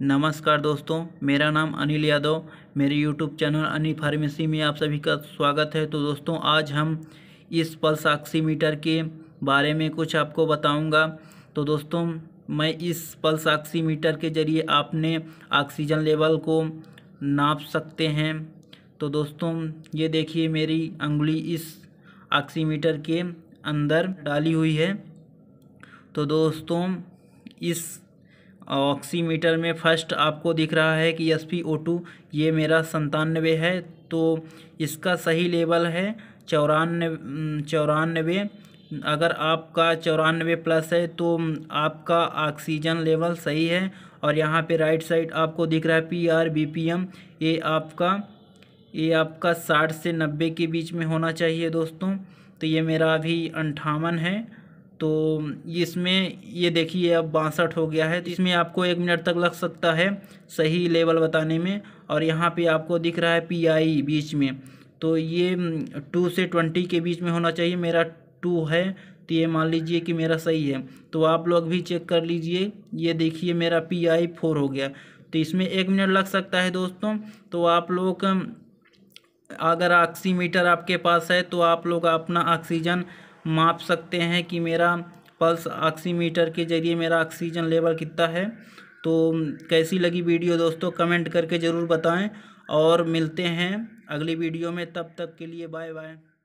नमस्कार दोस्तों मेरा नाम अनिल यादव मेरे यूट्यूब चैनल अनिल फार्मेसी में आप सभी का स्वागत है तो दोस्तों आज हम इस पल्स ऑक्सीमीटर के बारे में कुछ आपको बताऊंगा तो दोस्तों मैं इस पल्स ऑक्सीमीटर के ज़रिए आपने ऑक्सीजन लेवल को नाप सकते हैं तो दोस्तों ये देखिए मेरी अंगुली इस ऑक्सीमीटर के अंदर डाली हुई है तो दोस्तों इस ऑक्सीमीटर में फर्स्ट आपको दिख रहा है कि एस पी ओ टू ये मेरा संतानवे है तो इसका सही लेवल है चौरानवे चौरानवे अगर आपका चौरानवे प्लस है तो आपका ऑक्सीजन लेवल सही है और यहाँ पे राइट साइड आपको दिख रहा है P R B P M ये आपका ये आपका साठ से नब्बे के बीच में होना चाहिए दोस्तों तो ये मेरा अभी अंठावन है तो इसमें ये देखिए अब बासठ हो गया है तो इसमें आपको एक मिनट तक लग सकता है सही लेवल बताने में और यहाँ पे आपको दिख रहा है पीआई बीच में तो ये हम्म, टू से ट्वेंटी के बीच में होना चाहिए मेरा टू है तो ये मान लीजिए कि मेरा सही है तो आप लोग भी चेक कर लीजिए ये देखिए मेरा पी आई फोर हो गया तो इसमें एक मिनट लग सकता है दोस्तों तो आप लोग अगर ऑक्सीमीटर आपके पास है तो आप लोग अपना ऑक्सीजन माप सकते हैं कि मेरा पल्स ऑक्सीमीटर के ज़रिए मेरा ऑक्सीजन लेवल कितना है तो कैसी लगी वीडियो दोस्तों कमेंट करके ज़रूर बताएं और मिलते हैं अगली वीडियो में तब तक के लिए बाय बाय